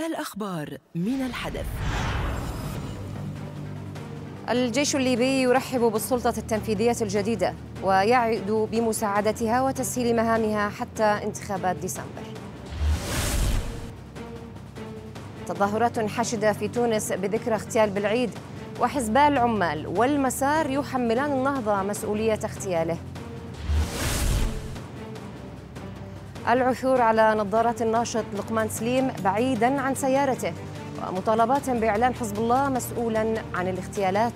الأخبار من الحدث الجيش الليبي يرحب بالسلطة التنفيذية الجديدة ويعد بمساعدتها وتسهيل مهامها حتى انتخابات ديسمبر تظاهرات حشدة في تونس بذكرى اغتيال بالعيد وحزب العمال والمسار يحملان النهضة مسؤولية اغتياله العثور على نظارة الناشط لقمان سليم بعيدا عن سيارته ومطالبات بإعلان حزب الله مسؤولا عن الاغتيالات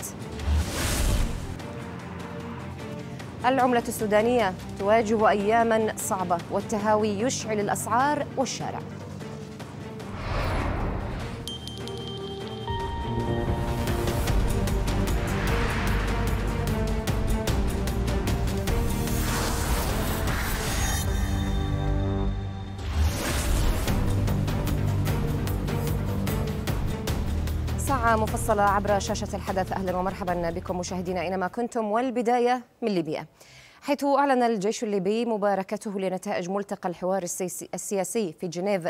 العملة السودانية تواجه أياما صعبة والتهاوي يشعل الأسعار والشارع مواصلة عبر شاشة الحدث أهلا ومرحبا بكم مشاهدينا أينما كنتم والبداية من ليبيا حيث أعلن الجيش الليبي مباركته لنتائج ملتقى الحوار السياسي في جنيف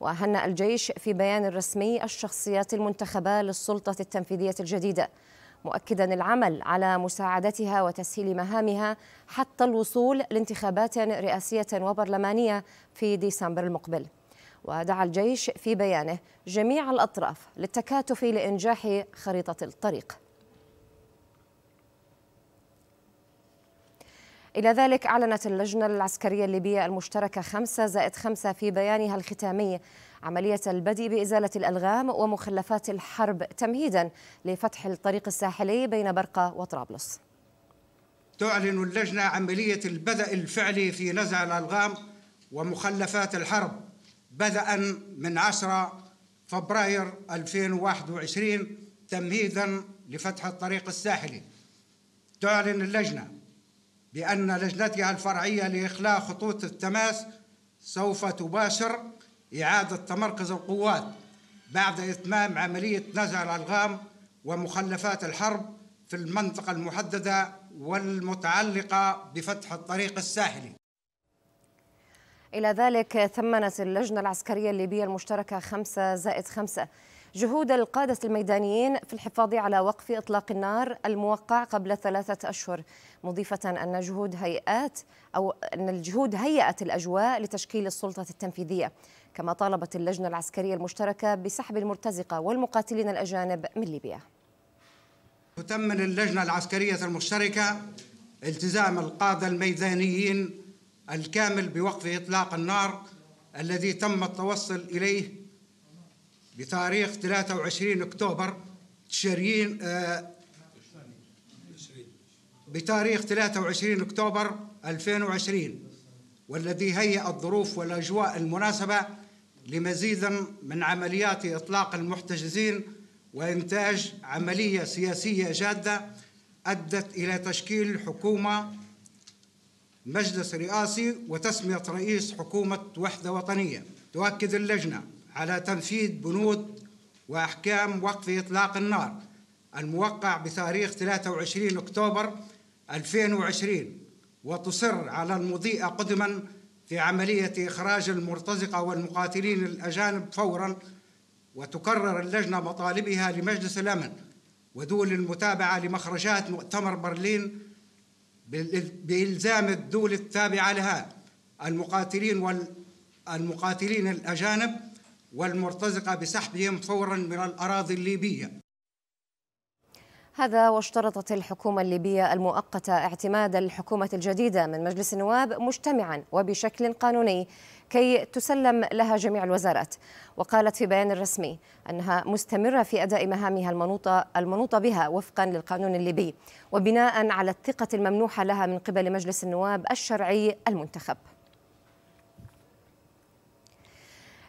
وهنأ الجيش في بيان رسمي الشخصيات المنتخبة للسلطة التنفيذية الجديدة مؤكدا العمل على مساعدتها وتسهيل مهامها حتى الوصول لانتخابات رئاسية وبرلمانية في ديسمبر المقبل ودعا الجيش في بيانه جميع الأطراف للتكاتف لإنجاح خريطة الطريق إلى ذلك أعلنت اللجنة العسكرية الليبية المشتركة 5 زائد 5 في بيانها الختامي عملية البدء بإزالة الألغام ومخلفات الحرب تمهيدا لفتح الطريق الساحلي بين برقة وطرابلس تعلن اللجنة عملية البدء الفعلي في نزع الألغام ومخلفات الحرب بدءا من 10 فبراير 2021 تمهيدا لفتح الطريق الساحلي تعلن اللجنة بأن لجنتها الفرعية لإخلاء خطوط التماس سوف تباشر إعادة تمركز القوات بعد إتمام عملية نزع الألغام ومخلفات الحرب في المنطقة المحددة والمتعلقة بفتح الطريق الساحلي إلى ذلك ثمنت اللجنة العسكرية الليبية المشتركة 5 زائد 5 جهود القادة الميدانيين في الحفاظ على وقف إطلاق النار الموقع قبل ثلاثة أشهر مضيفة أن جهود هيئات أو أن الجهود هيئت الأجواء لتشكيل السلطة التنفيذية كما طالبت اللجنة العسكرية المشتركة بسحب المرتزقة والمقاتلين الأجانب من ليبيا تتمم اللجنة العسكرية المشتركة التزام القادة الميدانيين الكامل بوقف إطلاق النار الذي تم التوصل إليه بتاريخ 23 أكتوبر تشرين آه، بتاريخ 23 أكتوبر 2020 والذي هيأ الظروف والأجواء المناسبة لمزيد من عمليات إطلاق المحتجزين وإنتاج عملية سياسية جادة أدت إلى تشكيل حكومة مجلس رئاسي وتسمية رئيس حكومة وحدة وطنية تؤكد اللجنة على تنفيذ بنود وأحكام وقف إطلاق النار الموقع بتاريخ 23 أكتوبر 2020 وتصر على المضيء قدما في عملية إخراج المرتزقة والمقاتلين الأجانب فورا وتكرر اللجنة مطالبها لمجلس الأمن ودول المتابعة لمخرجات مؤتمر برلين بإلزام الدول التابعة لها المقاتلين والمقاتلين الأجانب والمرتزقة بسحبهم فورا من الأراضي الليبية هذا واشترطت الحكومة الليبية المؤقتة اعتماد الحكومة الجديدة من مجلس النواب مجتمعا وبشكل قانوني كي تسلم لها جميع الوزارات وقالت في بيان رسمي أنها مستمرة في أداء مهامها المنوطة, المنوطة بها وفقا للقانون الليبي وبناء على الثقة الممنوحة لها من قبل مجلس النواب الشرعي المنتخب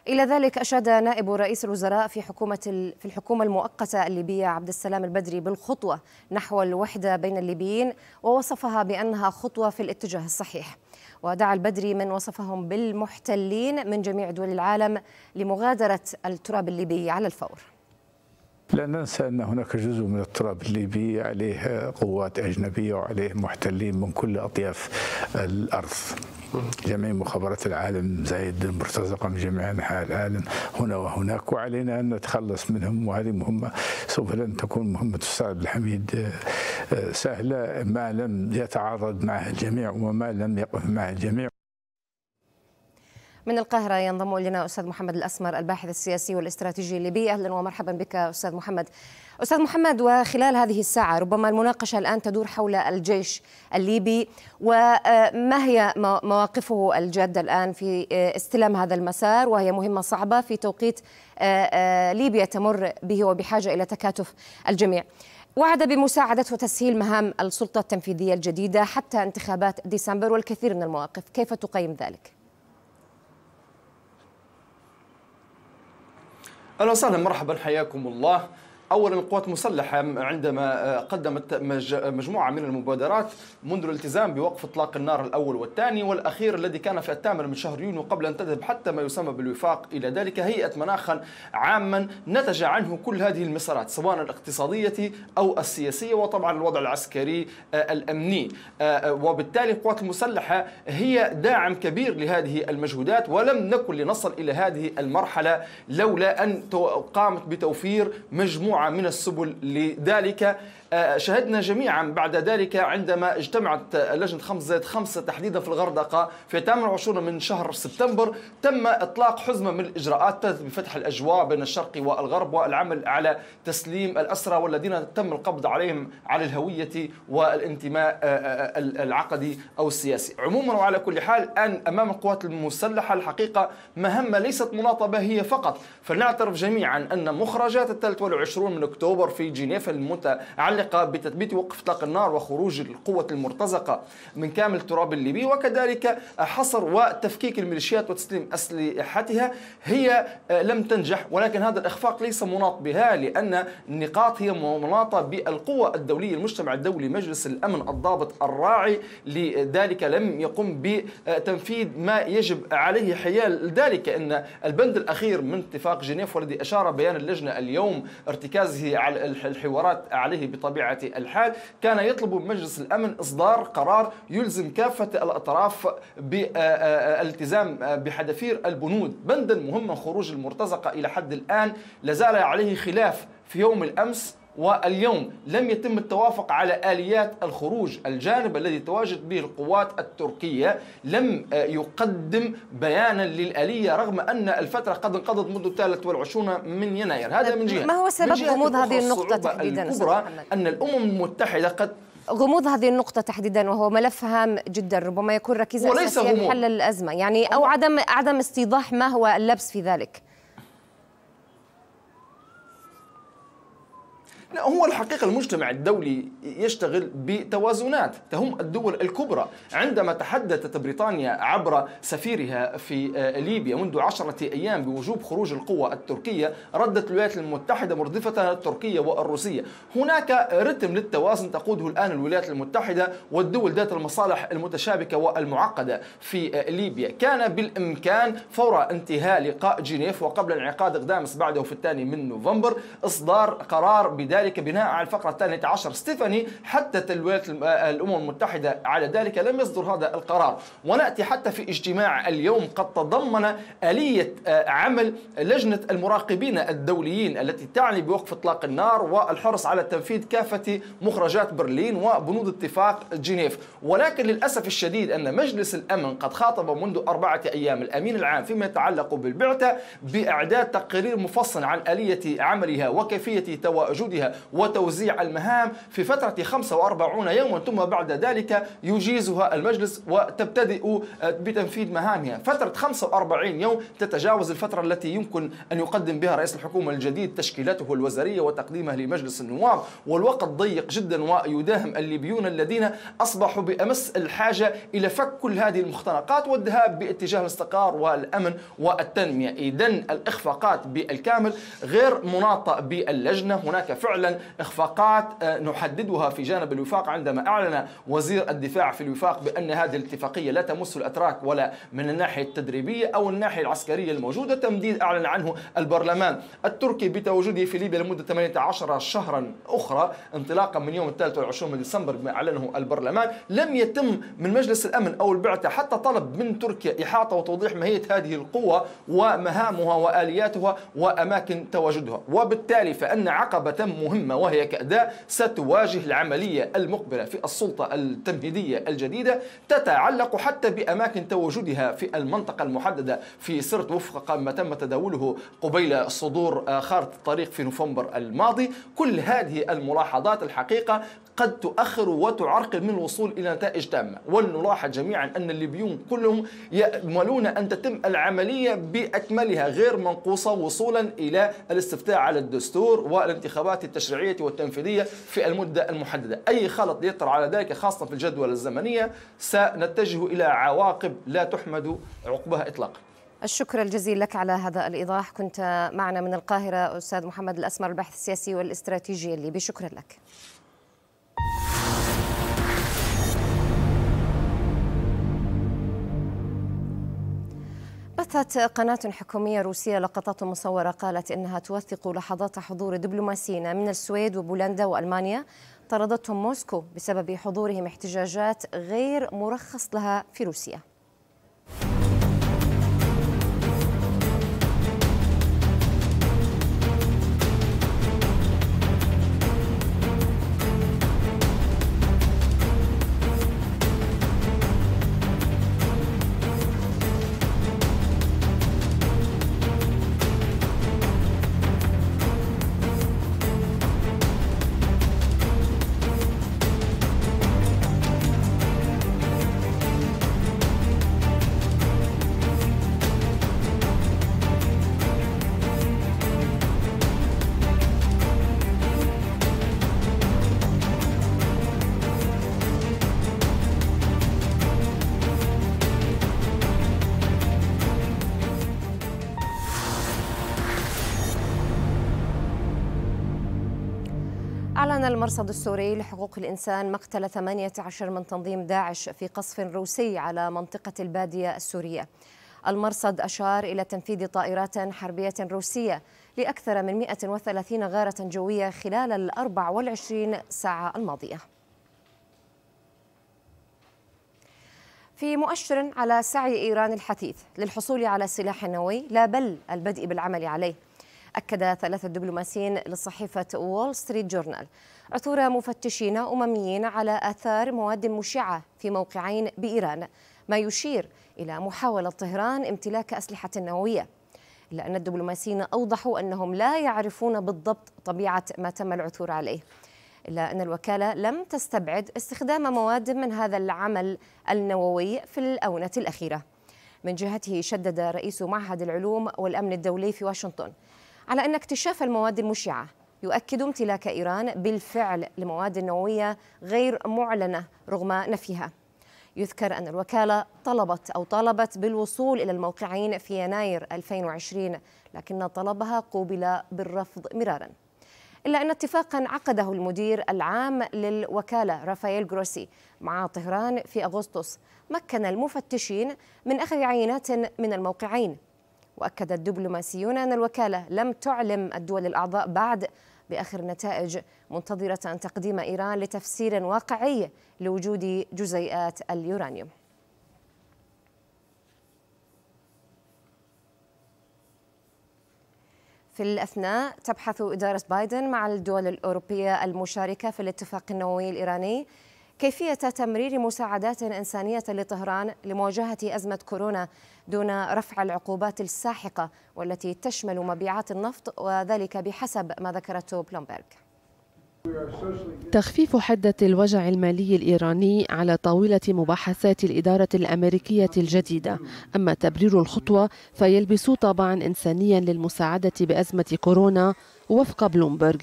إلى ذلك أشاد نائب رئيس الوزراء في حكومة في الحكومة المؤقتة الليبية عبد السلام البدري بالخطوة نحو الوحدة بين الليبيين ووصفها بأنها خطوة في الاتجاه الصحيح. ودعا البدري من وصفهم بالمحتلين من جميع دول العالم لمغادرة التراب الليبي على الفور لا ننسى أن هناك جزء من التراب الليبي عليه قوات أجنبية وعليه محتلين من كل أطياف الأرض جميع مخابرات العالم زايد مرتزقة من جميع أنحاء العالم هنا وهناك وعلينا أن نتخلص منهم وهذه مهمة سوف لن تكون مهمة السعد الحميد سهلة ما لم يتعارض معها الجميع وما لم يقف معها الجميع من القاهرة ينضم إلينا أستاذ محمد الأسمر الباحث السياسي والاستراتيجي الليبي أهلا ومرحبا بك أستاذ محمد أستاذ محمد وخلال هذه الساعة ربما المناقشة الآن تدور حول الجيش الليبي وما هي مواقفه الجادة الآن في استلام هذا المسار وهي مهمة صعبة في توقيت آه، آه، ليبيا تمر به وبحاجة إلى تكاتف الجميع وعد بمساعدة وتسهيل مهام السلطة التنفيذية الجديدة حتى انتخابات ديسمبر والكثير من المواقف كيف تقيم ذلك؟ اهلا وسهلا مرحبا حياكم الله اولا القوات المسلحه عندما آه، قدمت مجموعه من المبادرات منذ الالتزام بوقف اطلاق النار الاول والثاني والاخير الذي كان في الثامن من شهر يونيو قبل ان تذهب حتى ما يسمى بالوفاق الى ذلك هيئه مناخا عاما نتج عنه كل هذه المسارات سواء الاقتصاديه او السياسيه وطبعا الوضع العسكري آه، الامني آه، وبالتالي القوات المسلحه هي داعم كبير لهذه المجهودات ولم نكن لنصل الى هذه المرحله لولا ان قامت بتوفير مجموعه مجموعة من السبل لذلك شهدنا جميعا بعد ذلك عندما اجتمعت لجنة 5 زائد 5 تحديدا في الغردقة في 28 من شهر سبتمبر تم إطلاق حزمة من الإجراءات بفتح الأجواء بين الشرق والغرب والعمل على تسليم الأسرى والذين تم القبض عليهم على الهوية والانتماء آه، آه، آه، العقدي أو السياسي عموما وعلى كل حال أن أمام القوات المسلحة الحقيقة مهمة ليست مناطبة هي فقط فلنعترف جميعا أن مخرجات الثالث والعشرون من أكتوبر في جنيف المتعلقة المتعلقة بتثبيت وقف اطلاق النار وخروج القوة المرتزقة من كامل التراب الليبي وكذلك حصر وتفكيك الميليشيات وتسليم أسلحتها هي آه، لم تنجح ولكن هذا الإخفاق ليس مناط بها لأن النقاط هي مناطة بالقوى الدولية المجتمع الدولي مجلس الأمن الضابط الراعي لذلك لم يقم بتنفيذ ما يجب عليه حيال ذلك أن البند الأخير من اتفاق جنيف والذي أشار بيان اللجنة اليوم ارتكازه على الحوارات عليه بطريقة بطبيعة الحال كان يطلب من مجلس الأمن إصدار قرار يلزم كافة الأطراف بالالتزام آه، آه، آه، بحذافير البنود بندا مهما خروج المرتزقة إلى حد الآن لازال عليه خلاف في يوم الأمس واليوم لم يتم التوافق على آليات الخروج الجانب الذي تواجد به القوات التركية لم آه، يقدم بيانا للآلية رغم أن الفترة قد انقضت منذ 23 من يناير هذا من جهة ما هو سبب غموض هذه النقطة تحديدا الكبرى أن الأمم المتحدة قد غموض هذه النقطة تحديدا وهو ملف هام جدا ربما يكون ركيزا أساسيا حل الأزمة يعني أو عدم عدم استيضاح ما هو اللبس في ذلك لا هو الحقيقة المجتمع الدولي يشتغل بتوازنات تهم الدول الكبرى عندما تحدثت بريطانيا عبر سفيرها في آه، ليبيا منذ عشرة أيام بوجوب خروج القوى التركية ردت الولايات المتحدة مردفتها التركية والروسية هناك رتم للتوازن تقوده الآن الولايات المتحدة والدول ذات المصالح المتشابكة والمعقدة في آه، ليبيا كان بالإمكان فور انتهاء لقاء جنيف وقبل انعقاد غدامس بعده في الثاني من نوفمبر إصدار قرار بداية ذلك بناء على الفقرة الثانية عشر ستيفاني حتى الولايات آه، الأمم المتحدة على ذلك لم يصدر هذا القرار ونأتي حتى في اجتماع اليوم قد تضمن آلية آه، عمل لجنة المراقبين الدوليين التي تعني بوقف اطلاق النار والحرص على تنفيذ كافة مخرجات برلين وبنود اتفاق جنيف ولكن للأسف الشديد أن مجلس الأمن قد خاطب منذ أربعة أيام الأمين العام فيما يتعلق بالبعثة بإعداد تقرير مفصل عن آلية عملها وكيفية تواجدها وتوزيع المهام في فترة 45 يوما ثم بعد ذلك يجيزها المجلس وتبتدئ آه، بتنفيذ مهامها فترة 45 يوم تتجاوز الفترة التي يمكن أن يقدم بها رئيس الحكومة الجديد تشكيلته الوزارية وتقديمها لمجلس النواب والوقت ضيق جدا ويداهم الليبيون الذين أصبحوا بأمس الحاجة إلى فك كل هذه المختنقات والذهاب باتجاه الاستقرار والأمن والتنمية إذا الإخفاقات بالكامل غير مناطة باللجنة هناك فعلا فعلاً إخفاقات آه، نحددها في جانب الوفاق عندما أعلن وزير الدفاع في الوفاق بأن هذه الاتفاقية لا تمس الأتراك ولا من الناحية التدريبية أو الناحية العسكرية الموجودة تمديد أعلن عنه البرلمان التركي بتواجده في ليبيا لمدة 18 شهرا أخرى انطلاقا من يوم 23 من ديسمبر بما أعلنه البرلمان لم يتم من مجلس الأمن أو البعثة حتى طلب من تركيا إحاطة وتوضيح ماهية هذه القوة ومهامها وآلياتها وأماكن تواجدها وبالتالي فإن عقبة تم مهمة وهي كأداء ستواجه العملية المقبلة في السلطة التمهيدية الجديدة تتعلق حتى بأماكن تواجدها في المنطقة المحددة في سرت وفق ما تم تداوله قبيل صدور آه، خارطة الطريق في نوفمبر الماضي كل هذه الملاحظات الحقيقة قد تؤخر وتعرقل من الوصول إلى نتائج تامة ولنلاحظ جميعا أن الليبيون كلهم يأملون أن تتم العملية بأكملها غير منقوصة وصولا إلى الاستفتاء على الدستور والانتخابات التشريعية والتنفيذية في المدة المحددة أي خلط يطرأ على ذلك خاصة في الجدول الزمنية سنتجه إلى عواقب لا تحمد عقبها إطلاقا الشكر الجزيل لك على هذا الإيضاح كنت معنا من القاهرة أستاذ محمد الأسمر الباحث السياسي والاستراتيجي الليبي شكرا لك أفادت قناة حكومية روسية لقطات مصورة قالت إنها توثق لحظات حضور دبلوماسيين من السويد وبولندا وألمانيا طردتهم موسكو بسبب حضورهم احتجاجات غير مرخص لها في روسيا أعلن المرصد السوري لحقوق الإنسان مقتل 18 من تنظيم داعش في قصف روسي على منطقة البادية السورية المرصد أشار إلى تنفيذ طائرات حربية روسية لأكثر من 130 غارة جوية خلال ال 24 ساعة الماضية في مؤشر على سعي إيران الحثيث للحصول على سلاح نووي لا بل البدء بالعمل عليه أكد ثلاثة دبلوماسيين لصحيفة وول ستريت جورنال عثور مفتشين أمميين على آثار مواد مشعة في موقعين بإيران ما يشير إلى محاولة طهران امتلاك أسلحة نووية إلا أن الدبلوماسيين أوضحوا أنهم لا يعرفون بالضبط طبيعة ما تم العثور عليه إلا أن الوكالة لم تستبعد استخدام مواد من هذا العمل النووي في الأونة الأخيرة من جهته شدد رئيس معهد العلوم والأمن الدولي في واشنطن على أن اكتشاف المواد المشعة يؤكد امتلاك إيران بالفعل لمواد نووية غير معلنة رغم نفيها يذكر أن الوكالة طلبت أو طالبت بالوصول إلى الموقعين في يناير 2020 لكن طلبها قوبل بالرفض مرارا إلا أن اتفاقا عقده المدير العام للوكالة رافائيل جروسي مع طهران في أغسطس مكن المفتشين من أخذ عينات من الموقعين وأكد الدبلوماسيون أن الوكالة لم تعلم الدول الأعضاء بعد بآخر النتائج منتظرة أن تقديم إيران لتفسير واقعي لوجود جزيئات اليورانيوم في الأثناء تبحث إدارة بايدن مع الدول الأوروبية المشاركة في الاتفاق النووي الإيراني كيفية تمرير مساعدات إنسانية لطهران لمواجهة أزمة كورونا دون رفع العقوبات الساحقة والتي تشمل مبيعات النفط وذلك بحسب ما ذكرته بلومبرغ تخفيف حدة الوجع المالي الإيراني على طاولة مباحثات الإدارة الأمريكية الجديدة أما تبرير الخطوة فيلبس طابعا إنسانيا للمساعدة بأزمة كورونا وفق بلومبرغ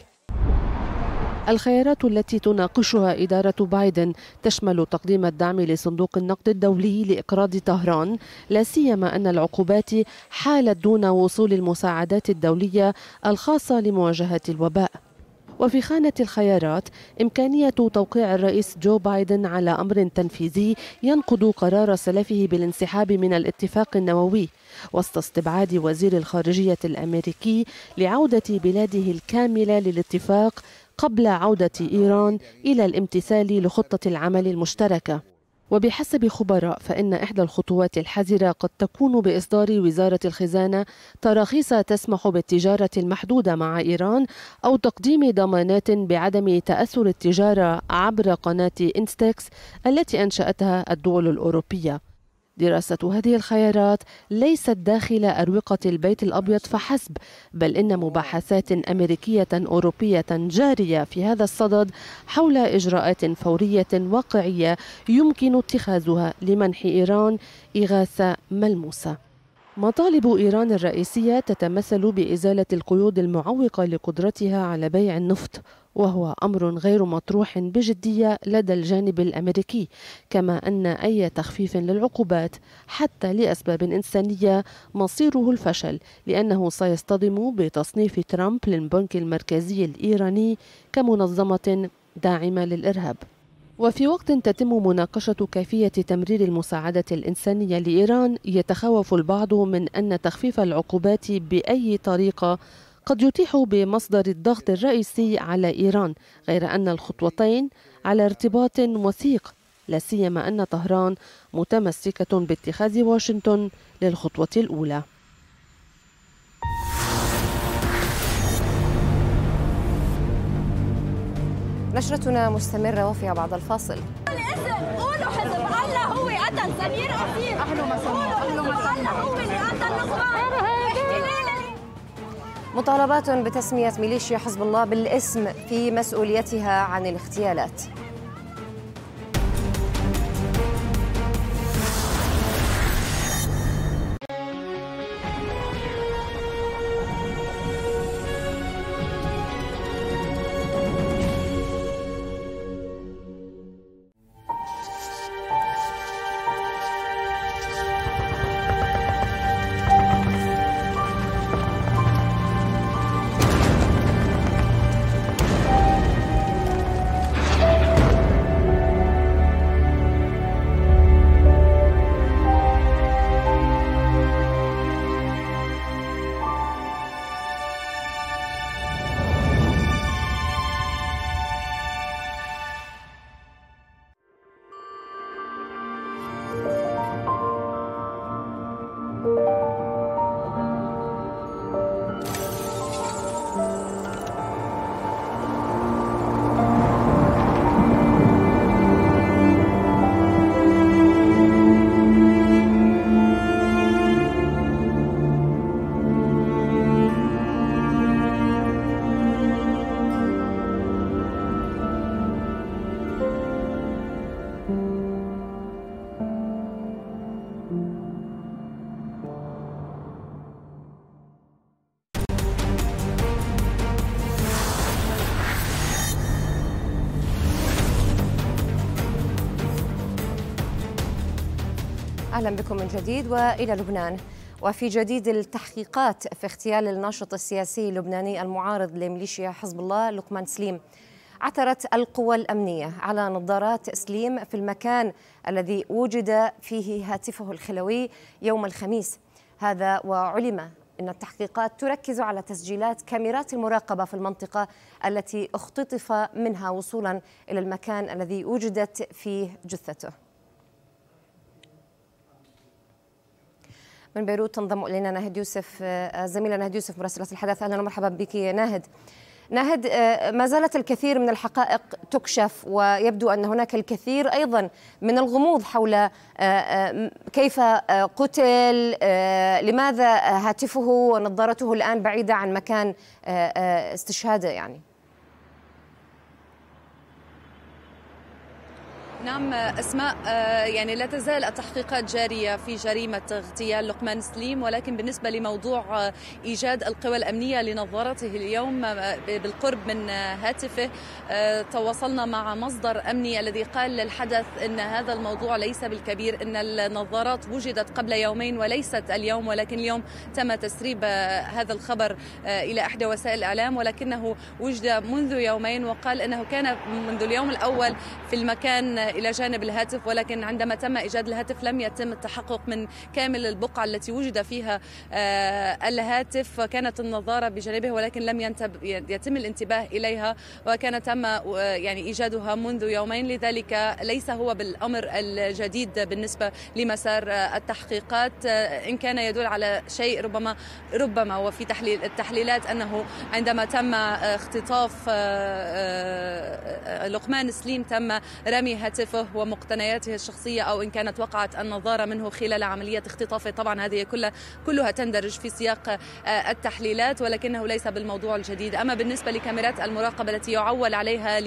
الخيارات التي تناقشها إدارة بايدن تشمل تقديم الدعم لصندوق النقد الدولي لإقراض طهران لا سيما أن العقوبات حالت دون وصول المساعدات الدولية الخاصة لمواجهة الوباء وفي خانة الخيارات إمكانية توقيع الرئيس جو بايدن على أمر تنفيذي ينقض قرار سلفه بالانسحاب من الاتفاق النووي وسط استبعاد وزير الخارجية الأمريكي لعودة بلاده الكاملة للاتفاق قبل عودة إيران إلى الامتثال لخطة العمل المشتركة وبحسب خبراء فإن إحدى الخطوات الحذرة قد تكون بإصدار وزارة الخزانة تراخيص تسمح بالتجارة المحدودة مع إيران أو تقديم ضمانات بعدم تأثر التجارة عبر قناة إنستكس التي أنشأتها الدول الأوروبية دراسة هذه الخيارات ليست داخل أروقة البيت الأبيض فحسب بل إن مباحثات أمريكية أوروبية جارية في هذا الصدد حول إجراءات فورية واقعية يمكن اتخاذها لمنح إيران إغاثة ملموسة مطالب إيران الرئيسية تتمثل بإزالة القيود المعوقة لقدرتها على بيع النفط وهو أمر غير مطروح بجدية لدى الجانب الأمريكي كما أن أي تخفيف للعقوبات حتى لأسباب إنسانية مصيره الفشل لأنه سيصطدم بتصنيف ترامب للبنك المركزي الإيراني كمنظمة داعمة للإرهاب وفي وقت تتم مناقشة كيفية تمرير المساعدة الإنسانية لإيران يتخوف البعض من أن تخفيف العقوبات بأي طريقة قد يتيح بمصدر الضغط الرئيسي على إيران غير أن الخطوتين على ارتباط وثيق لا سيما أن طهران متمسكة باتخاذ واشنطن للخطوة الأولى نشرتنا مستمرة وفيها بعد الفاصل الاسم قولوا حزب الله هو قتل سمير أحلو مطالبات بتسمية ميليشيا حزب الله بالاسم في مسؤوليتها عن الاغتيالات أهلا بكم من جديد وإلى لبنان وفي جديد التحقيقات في اغتيال الناشط السياسي اللبناني المعارض لميليشيا حزب الله لقمان سليم عثرت القوى الأمنية على نظارات سليم في المكان الذي وجد فيه هاتفه الخلوي يوم الخميس هذا وعلم إن التحقيقات تركز على تسجيلات كاميرات المراقبة في المنطقة التي اختطف منها وصولا إلى المكان الذي وجدت فيه جثته من بيروت تنضم الينا ناهد يوسف آه، آه، زميلة ناهد يوسف مراسلة الحدث اهلا ومرحبا بك يا ناهد ناهد آه، ما زالت الكثير من الحقائق تكشف ويبدو ان هناك الكثير ايضا من الغموض حول كيف قتل لماذا هاتفه ونظارته الان بعيده عن مكان استشهاده يعني نعم اسماء آه، يعني لا تزال التحقيقات جاريه في جريمه اغتيال لقمان سليم ولكن بالنسبه لموضوع آه، ايجاد القوى الامنيه لنظارته اليوم آه، بالقرب من هاتفه تواصلنا مع مصدر امني الذي قال للحدث ان هذا الموضوع ليس بالكبير ان النظارات وجدت قبل يومين وليست اليوم ولكن اليوم تم تسريب هذا الخبر الى احدى وسائل الاعلام ولكنه وجد منذ يومين وقال انه كان منذ اليوم الاول في المكان إلى جانب الهاتف ولكن عندما تم إيجاد الهاتف لم يتم التحقق من كامل البقعة التي وجد فيها آه، الهاتف كانت النظارة بجانبه ولكن لم يتم الانتباه إليها وكان تم يعني إيجادها منذ يومين لذلك ليس هو بالأمر الجديد بالنسبة لمسار التحقيقات آه، إن كان يدل على شيء ربما ربما وفي تحليل التحليلات أنه عندما تم آه، اختطاف لقمان سليم تم رمي هاتف عواطفه ومقتنياته الشخصية أو إن كانت وقعت النظارة منه خلال عملية اختطافه طبعا هذه كلها كلها تندرج في سياق آه، التحليلات ولكنه ليس بالموضوع الجديد أما بالنسبة لكاميرات المراقبة التي يعول عليها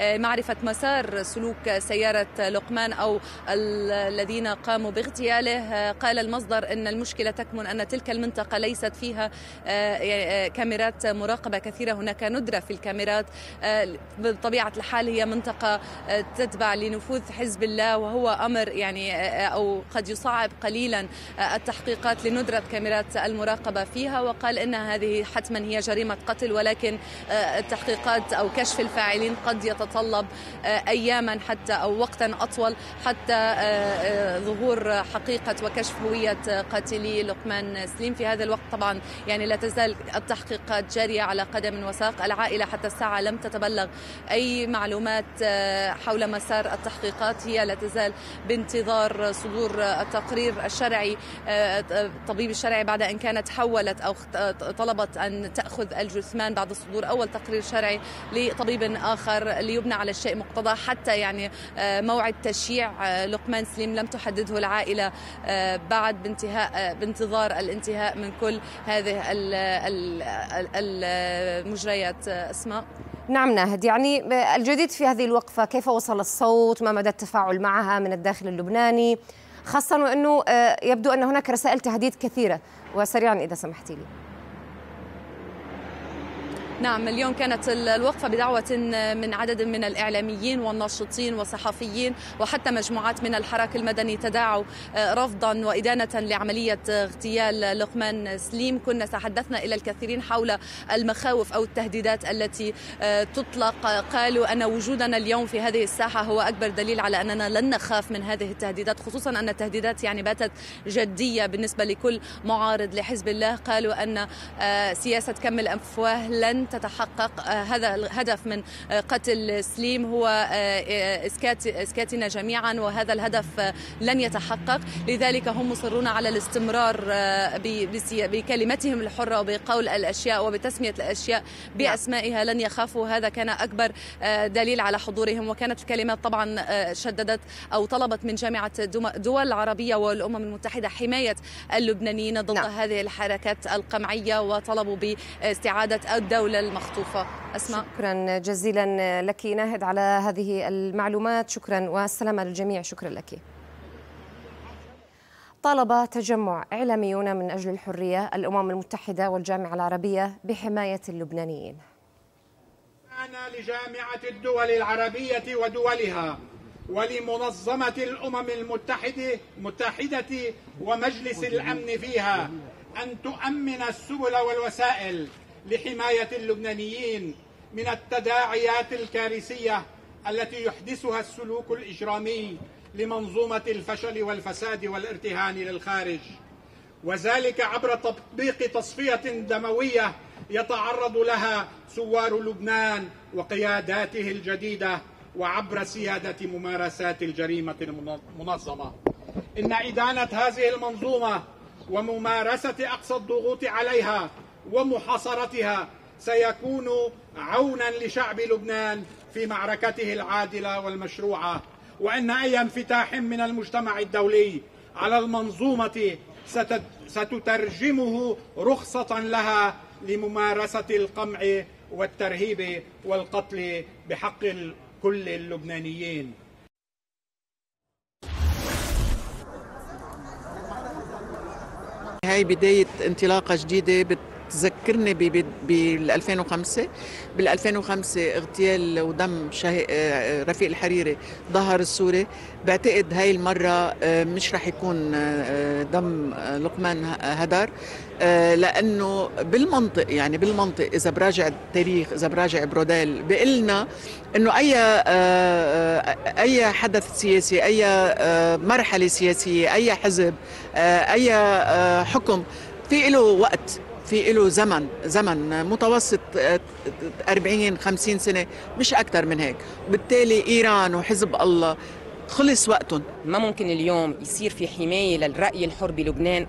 لمعرفة مسار سلوك سيارة لقمان أو الذين قاموا باغتياله آه، قال المصدر أن المشكلة تكمن أن تلك المنطقة ليست فيها آه، كاميرات مراقبة كثيرة هناك ندرة في الكاميرات بطبيعة الحال هي منطقة تتبع لنفوذ نفوذ حزب الله وهو امر يعني او قد يصعب قليلا التحقيقات لندره كاميرات المراقبه فيها وقال ان هذه حتما هي جريمه قتل ولكن التحقيقات او كشف الفاعلين قد يتطلب اياما حتى او وقتا اطول حتى ظهور حقيقه وكشف هويه قاتلي لقمان سليم في هذا الوقت طبعا يعني لا تزال التحقيقات جاريه على قدم وساق العائله حتى الساعه لم تتبلغ اي معلومات حول مسار التحقيقات هي لا تزال بانتظار صدور التقرير الشرعي الطبيب آه، الشرعي بعد أن كانت حولت أو آه، طلبت أن تأخذ الجثمان بعد صدور أول تقرير شرعي لطبيب آخر ليبنى على الشيء مقتضى حتى يعني آه، موعد تشييع لقمان سليم لم تحدده العائلة بعد بانتهاء بانتظار الانتهاء من كل هذه المجريات اسماء نعم ناهد يعني الجديد في هذه الوقفة كيف وصل الصوت ما مدى التفاعل معها من الداخل اللبناني خاصة وأنه آه، يبدو أن هناك رسائل تهديد كثيرة وسريعا إذا سمحتي لي نعم اليوم كانت الوقفة بدعوة من عدد من الإعلاميين والناشطين والصحفيين وحتى مجموعات من الحراك المدني تداعوا آه، رفضا وإدانة لعملية اغتيال لقمان سليم كنا تحدثنا إلى الكثيرين حول المخاوف أو التهديدات التي آه، تطلق قالوا أن وجودنا اليوم في هذه الساحة هو أكبر دليل على أننا لن نخاف من هذه التهديدات خصوصا أن التهديدات يعني باتت جدية بالنسبة لكل معارض لحزب الله قالوا أن آه، سياسة كم الأفواه لن تتحقق آه، هذا الهدف من آه، قتل سليم هو آه، اسكات اسكاتنا جميعا وهذا الهدف لن يتحقق لذلك هم مصرون على الاستمرار بكلمتهم الحره وبقول الاشياء وبتسميه الاشياء نعم. باسمائها لن يخافوا هذا كان اكبر دليل على حضورهم وكانت الكلمات طبعا شددت او طلبت من جامعه دول العربيه والامم المتحده حمايه اللبنانيين ضد نعم. هذه الحركات القمعيه وطلبوا باستعاده الدوله المخطوفة أسماء شكرا جزيلا لك ناهد على هذه المعلومات شكرا والسلامة للجميع شكرا لك طالب تجمع إعلاميون من أجل الحرية الأمم المتحدة والجامعة العربية بحماية اللبنانيين لجامعة الدول العربية ودولها ولمنظمة الأمم المتحدة متحدة ومجلس الأمن فيها أن تؤمن السبل والوسائل لحماية اللبنانيين من التداعيات الكارثية التي يحدثها السلوك الإجرامي لمنظومة الفشل والفساد والارتهان للخارج وذلك عبر تطبيق تصفية دموية يتعرض لها ثوار لبنان وقياداته الجديدة وعبر سيادة ممارسات الجريمة المنظمة إن إدانة هذه المنظومة وممارسة أقصى الضغوط عليها ومحاصرتها سيكون عونا لشعب لبنان في معركته العادله والمشروعه وان اي انفتاح من المجتمع الدولي على المنظومه ستترجمه رخصه لها لممارسه القمع والترهيب والقتل بحق كل اللبنانيين هاي بداية انطلاقة جديدة بت تذكرني بال 2005 بال 2005 اغتيال ودم آه، آه، رفيق الحريري ظهر السوري بعتقد هاي المره آه، مش رح يكون دم لقمان هدر لانه بالمنطق يعني بالمنطق اذا براجع التاريخ اذا براجع بروديل بقلنا انه اي اي حدث سياسي اي مرحله سياسيه اي حزب اي حكم في له وقت في له زمن زمن متوسط 40 آه، 50 سنه مش اكثر من هيك بالتالي ايران وحزب الله خلص وقتهم ما ممكن اليوم يصير في حمايه للراي الحر بلبنان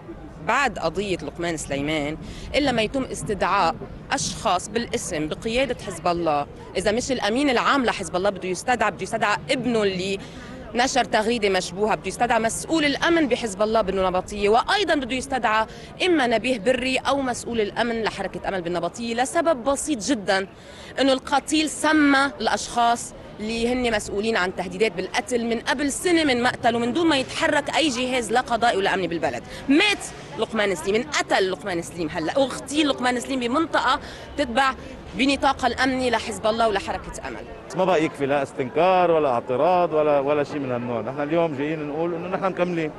بعد قضية لقمان سليمان إلا ما يتم استدعاء أشخاص بالاسم بقيادة حزب الله إذا مش الأمين العام لحزب الله بده يستدعى بده يستدعى ابنه اللي نشر تغريده مشبوهه بده يستدعى مسؤول الامن بحزب الله بالنبطيه وايضا بده يستدعى اما نبيه بري او مسؤول الامن لحركه امل بالنبطيه لسبب بسيط جدا انه القتيل سمى الاشخاص اللي هن مسؤولين عن تهديدات بالقتل من قبل سنه من مقتله من دون ما يتحرك اي جهاز لا قضائي ولا امني بالبلد مات لقمان سليم انقتل لقمان سليم هلا اغتيل لقمان سليم بمنطقه تتبع بنطاق الامني لحزب الله ولحركه امل. ما بقى يكفي لا استنكار ولا اعتراض ولا ولا شيء من هالنوع، نحن اليوم جايين نقول انه نحن مكملين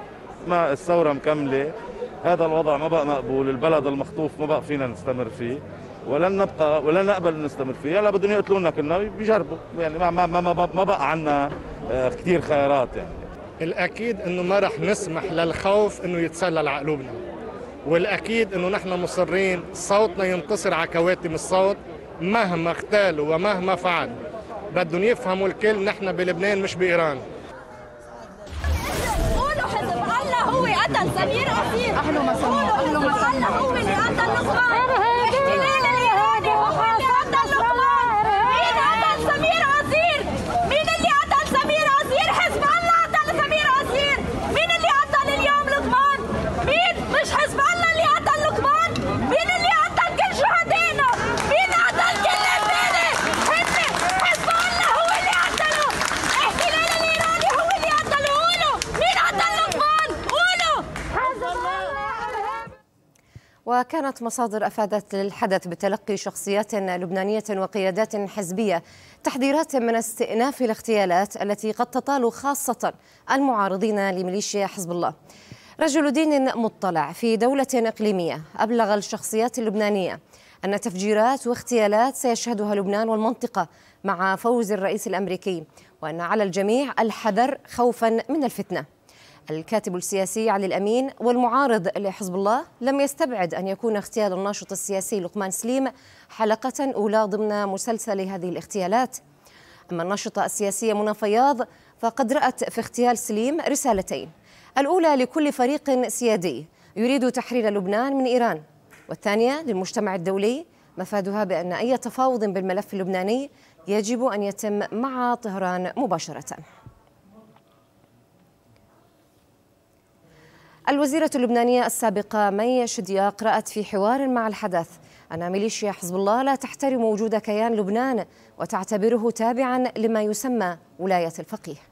ما الثوره مكمله، هذا الوضع ما بقى مقبول، البلد المخطوف ما بقى فينا نستمر فيه. ولن نبقى ولن نقبل ان نستمر فيها لا بدهم يقتلونا كنا بيجربوا يعني ما ما ما ما بقى عندنا آه، كثير خيارات يعني الاكيد انه ما رح نسمح للخوف انه يتسلل عقلوبنا والاكيد انه نحن مصرين صوتنا ينتصر على كواتم الصوت مهما اغتالوا ومهما فعلوا بدهم يفهموا الكل نحن بلبنان مش بايران قولوا حزب الله هو قتل سمير قصير اهلا وسهلا قولوا حزب الله هو اللي قتل نصران كانت مصادر أفادت للحدث بتلقي شخصيات لبنانية وقيادات حزبية تحذيرات من استئناف الاغتيالات التي قد تطال خاصة المعارضين لميليشيا حزب الله رجل دين مطلع في دولة إقليمية أبلغ الشخصيات اللبنانية أن تفجيرات واغتيالات سيشهدها لبنان والمنطقة مع فوز الرئيس الأمريكي وأن على الجميع الحذر خوفا من الفتنة الكاتب السياسي علي الأمين والمعارض لحزب الله لم يستبعد أن يكون اغتيال الناشط السياسي لقمان سليم حلقة أولى ضمن مسلسل هذه الاغتيالات أما الناشطة السياسية منى فياض فقد رأت في اغتيال سليم رسالتين الأولى لكل فريق سيادي يريد تحرير لبنان من إيران والثانية للمجتمع الدولي مفادها بأن أي تفاوض بالملف اللبناني يجب أن يتم مع طهران مباشرةً الوزيرة اللبنانية السابقة مي شدياق رأت في حوار مع الحدث أن ميليشيا حزب الله لا تحترم وجود كيان لبنان وتعتبره تابعا لما يسمى ولاية الفقيه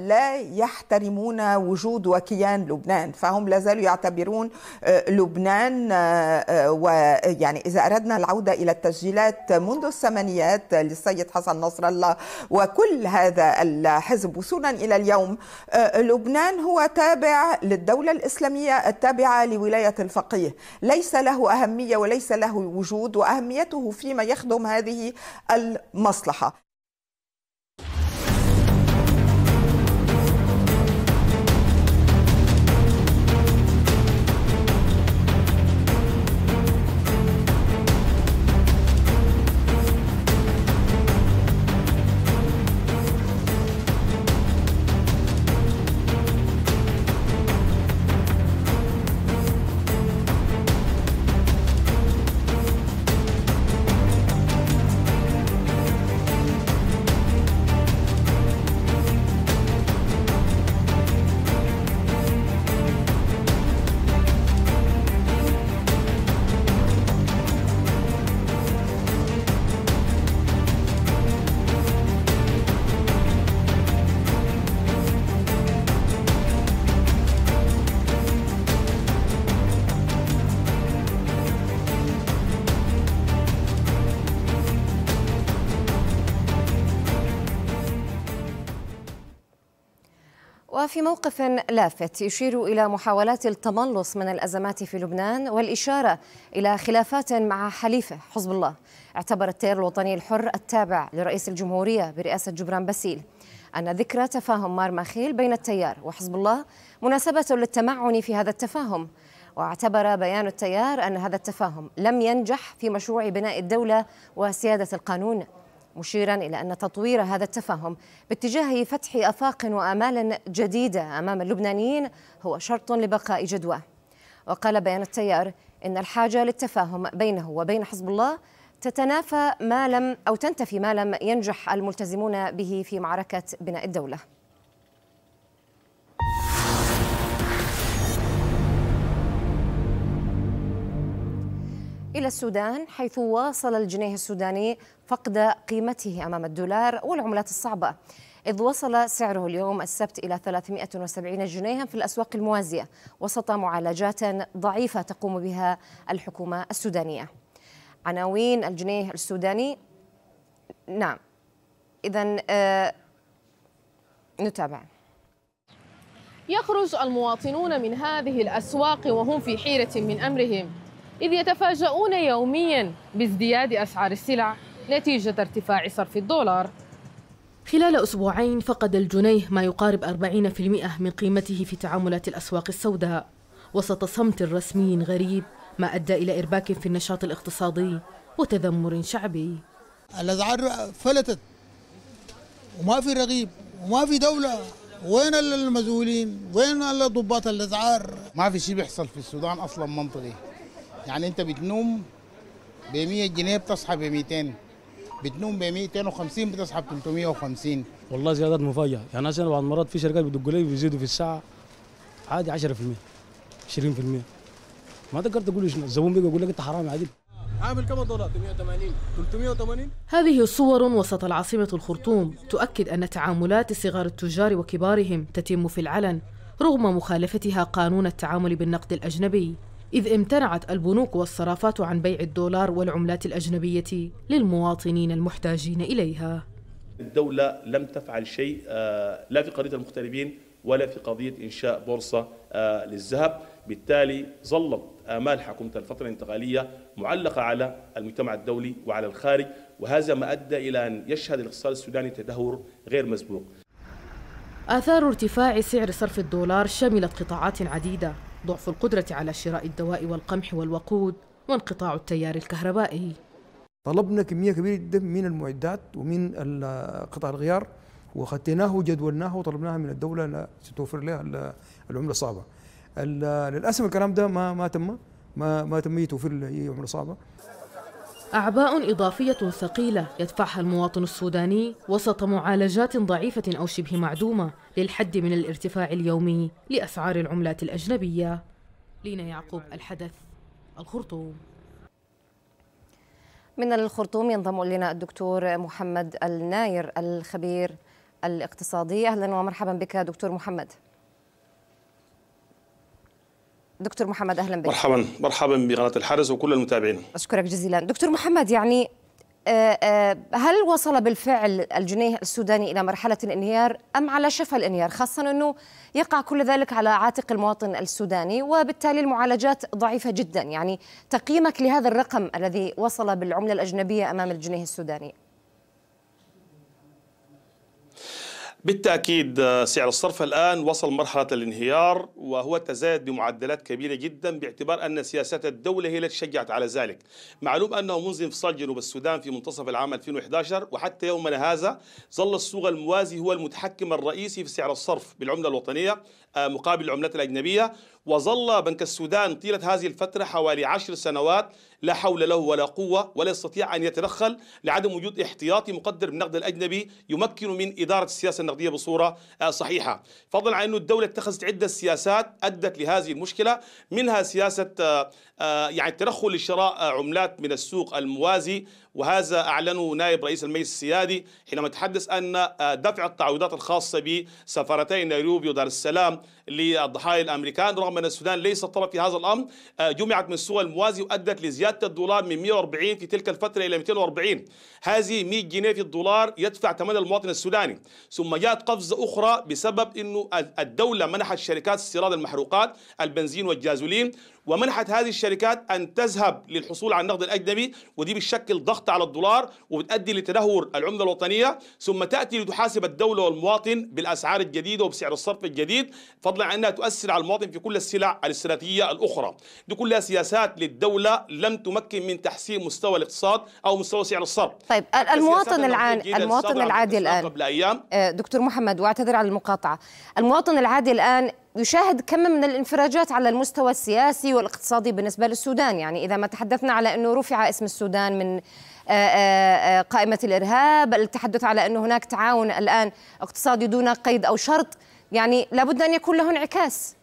لا يحترمون وجود وكيان لبنان فهم لا زالوا يعتبرون آه، لبنان آه، آه، ويعني إذا أردنا العودة إلى التسجيلات منذ الثمانينات للسيد حسن نصر الله وكل هذا الحزب وصولا إلى اليوم لبنان هو تابع للدولة الإسلامية التابعة لولاية الفقيه ليس له أهمية وليس له وجود وأهميته فيما يخدم هذه المصلحة وفي موقف لافت يشير إلى محاولات التملص من الأزمات في لبنان والإشارة إلى خلافات مع حليفه حزب الله اعتبر التيار الوطني الحر التابع لرئيس الجمهورية برئاسة جبران باسيل أن ذكرى تفاهم مار ماخيل بين التيار وحزب الله مناسبة للتمعن في هذا التفاهم واعتبر بيان التيار أن هذا التفاهم لم ينجح في مشروع بناء الدولة وسيادة القانون مشيرا إلى أن تطوير هذا التفاهم باتجاه فتح أفاق وآمال جديدة أمام اللبنانيين هو شرط لبقاء جدواه وقال بيان التيار إن الحاجة للتفاهم بينه وبين حزب الله تتنافى ما لم أو تنتفي ما لم ينجح الملتزمون به في معركة بناء الدولة إلى السودان حيث واصل الجنيه السوداني فقد قيمته أمام الدولار والعملات الصعبة إذ وصل سعره اليوم السبت إلى 370 جنيها في الأسواق الموازية وسط معالجات ضعيفة تقوم بها الحكومة السودانية عناوين الجنيه السوداني نعم إذا آه نتابع يخرج المواطنون من هذه الأسواق وهم في حيرة من أمرهم إذ يتفاجؤون يوميا بازدياد أسعار السلع نتيجة ارتفاع صرف الدولار خلال أسبوعين فقد الجنيه ما يقارب 40% من قيمته في تعاملات الأسواق السوداء وسط صمت رسمي غريب ما أدى إلى إرباك في النشاط الاقتصادي وتذمر شعبي الأسعار فلتت وما في رقيب وما في دولة وين المسؤولين وين الضباط الأسعار ما في شيء بيحصل في السودان أصلا منطقي يعني انت بتنوم ب 100 جنيه بتصحى ب 200 بتنوم ب 250 بتصحى ب 350 والله زيادات مفاجئه يعني مثلا بعض المرات في شركات بتدق لي بيزيدوا في الساعه عادي 10% 20% ما تقدر تقول الزبون بيجي يقول لك انت حرام عادي عامل كم دولار 380 380 هذه صور وسط العاصمة الخرطوم تؤكد أن تعاملات صغار التجار وكبارهم تتم في العلن رغم مخالفتها قانون التعامل بالنقد الأجنبي إذ امتنعت البنوك والصرافات عن بيع الدولار والعملات الأجنبية للمواطنين المحتاجين إليها الدولة لم تفعل شيء آه، لا في قضية المغتربين ولا في قضية إنشاء بورصة آه، للذهب بالتالي ظلت آمال حكومة الفترة الانتقالية معلقة على المجتمع الدولي وعلى الخارج وهذا ما أدى إلى أن يشهد الاقتصاد السوداني تدهور غير مسبوق آثار ارتفاع سعر صرف الدولار شملت قطاعات عديدة ضعف القدرة على شراء الدواء والقمح والوقود وانقطاع التيار الكهربائي طلبنا كمية كبيرة جدا من المعدات ومن قطع الغيار وخطيناه وجدولناه وطلبناها من الدولة لتوفر لها العملة الصعبة للأسف الكلام ده ما ما تم ما ما تم توفير عملة صعبة أعباء إضافية ثقيلة يدفعها المواطن السوداني وسط معالجات ضعيفة أو شبه معدومة للحد من الارتفاع اليومي لأسعار العملات الأجنبية لينا يعقوب الحدث الخرطوم من الخرطوم ينضم إلينا الدكتور محمد الناير الخبير الاقتصادي أهلا ومرحبا بك دكتور محمد دكتور محمد اهلا بك مرحبا مرحبا بقناه الحرس وكل المتابعين اشكرك جزيلا دكتور محمد يعني آه، آه، هل وصل بالفعل الجنيه السوداني الى مرحله الانهيار ام على شفا الانهيار خاصه انه يقع كل ذلك على عاتق المواطن السوداني وبالتالي المعالجات ضعيفه جدا يعني تقييمك لهذا الرقم الذي وصل بالعمله الاجنبيه امام الجنيه السوداني بالتأكيد آه، سعر الصرف الآن وصل مرحلة الانهيار وهو تزايد بمعدلات كبيرة جدا باعتبار أن سياسات الدولة هي التي شجعت على ذلك معلوم أنه منذ انفصال جنوب السودان في منتصف العام 2011 وحتى يومنا هذا ظل السوق الموازي هو المتحكم الرئيسي في سعر الصرف بالعملة الوطنية آه، مقابل العملات الأجنبية وظل بنك السودان طيلة هذه الفترة حوالي عشر سنوات لا حول له ولا قوة ولا يستطيع أن يتدخل لعدم وجود احتياطي مقدر بالنقد الأجنبي يمكن من إدارة السياسة النقدية بصورة آه، صحيحة فضلا عن أن الدولة اتخذت عدة سياسات أدت لهذه المشكلة منها سياسة آه، آه، يعني التدخل لشراء عملات من السوق الموازي وهذا أعلنه نائب رئيس المجلس السيادي حينما تحدث أن آه، دفع التعويضات الخاصة بسفارتي نيروبي ودار السلام للضحايا الأمريكان رغم أن السودان ليس طرف في هذا الأمر آه، جمعت من السوق الموازي وأدت لزيادة الدولار من 140 في تلك الفترة إلى 240 هذه 100 جنيه في الدولار يدفع ثمن المواطن السوداني ثم جاءت قفزة أخرى بسبب أنه الدولة منحت شركات استيراد المحروقات البنزين والجازولين ومنحت هذه الشركات الشركات ان تذهب للحصول على النقد الاجنبي ودي بتشكل ضغط على الدولار وبتؤدي لتدهور العمله الوطنيه ثم تاتي لتحاسب الدوله والمواطن بالاسعار الجديده وبسعر الصرف الجديد فضلا عن انها تؤثر على المواطن في كل السلع الاستراتيجيه الاخرى دي كلها سياسات للدوله لم تمكن من تحسين مستوى الاقتصاد او مستوى سعر الصرف طيب المواطن العادي المواطن العادي الان قبل ايام آه، دكتور محمد واعتذر على المقاطعه المواطن العادي الان يشاهد كم من الانفراجات على المستوى السياسي والاقتصادي بالنسبة للسودان يعني إذا ما تحدثنا على أنه رفع اسم السودان من آه، آه، آه، قائمة الإرهاب التحدث على أنه هناك تعاون الآن اقتصادي دون قيد أو شرط يعني لابد أن يكون له انعكاس